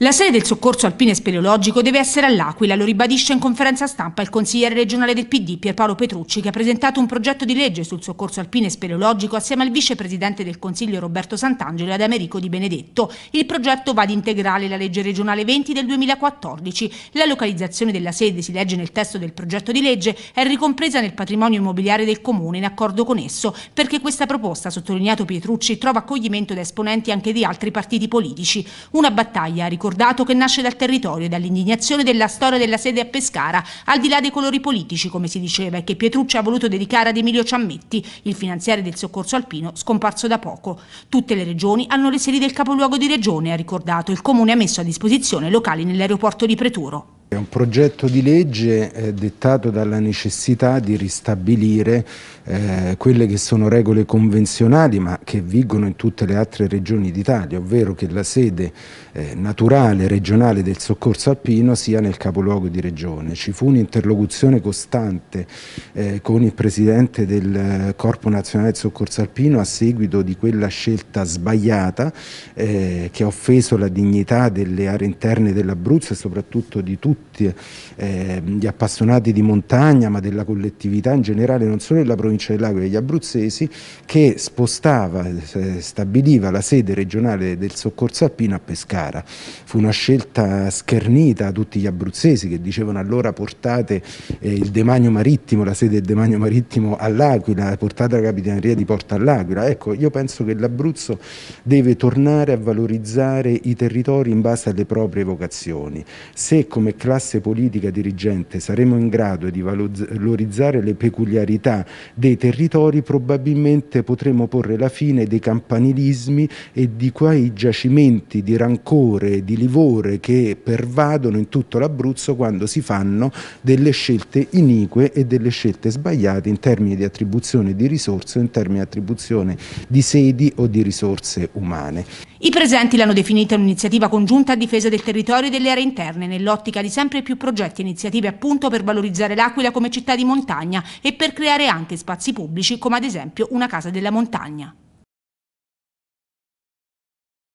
La sede del soccorso alpino e speleologico deve essere all'Aquila, lo ribadisce in conferenza stampa il consigliere regionale del PD Pierpaolo Petrucci che ha presentato un progetto di legge sul soccorso alpino e speleologico assieme al vicepresidente del Consiglio Roberto Sant'Angelo e ed Americo Di Benedetto. Il progetto va ad integrare la legge regionale 20 del 2014. La localizzazione della sede, si legge nel testo del progetto di legge, è ricompresa nel patrimonio immobiliare del comune in accordo con esso, perché questa proposta, sottolineato Pietrucci, trova accoglimento da esponenti anche di altri partiti politici. Una battaglia, ricordato scordato che nasce dal territorio e dall'indignazione della storia della sede a Pescara, al di là dei colori politici, come si diceva, e che Pietrucci ha voluto dedicare ad Emilio Ciammetti, il finanziere del soccorso alpino scomparso da poco. Tutte le regioni hanno le sedi del capoluogo di regione, ha ricordato. Il comune ha messo a disposizione locali nell'aeroporto di Preturo. È un progetto di legge eh, dettato dalla necessità di ristabilire eh, quelle che sono regole convenzionali ma che vigono in tutte le altre regioni d'Italia, ovvero che la sede eh, naturale regionale del soccorso alpino sia nel capoluogo di regione. Ci fu un'interlocuzione costante eh, con il presidente del Corpo Nazionale del Soccorso Alpino a seguito di quella scelta sbagliata che ha offeso la dignità delle aree interne dell'Abruzzo e soprattutto di tutti tutti eh, gli appassionati di montagna, ma della collettività in generale, non solo della provincia dell'Aquila, e degli abruzzesi, che spostava, eh, stabiliva la sede regionale del soccorso alpino a Pescara. Fu una scelta schernita a tutti gli abruzzesi che dicevano allora portate eh, il demanio marittimo, la sede del demanio marittimo all'Aquila, portate la capitaneria di Porta all'Aquila. Ecco, io penso che l'Abruzzo deve tornare a valorizzare i territori in base alle proprie vocazioni. Se come classe politica dirigente saremo in grado di valorizzare le peculiarità dei territori, probabilmente potremo porre la fine dei campanilismi e di quei giacimenti di rancore e di livore che pervadono in tutto l'Abruzzo quando si fanno delle scelte inique e delle scelte sbagliate in termini di attribuzione di risorse o in termini di attribuzione di sedi o di risorse umane. I presenti l'hanno definita un'iniziativa congiunta a difesa del territorio e delle aree interne, nell'ottica di sempre più progetti e iniziative appunto per valorizzare l'Aquila come città di montagna e per creare anche spazi pubblici come ad esempio una casa della montagna.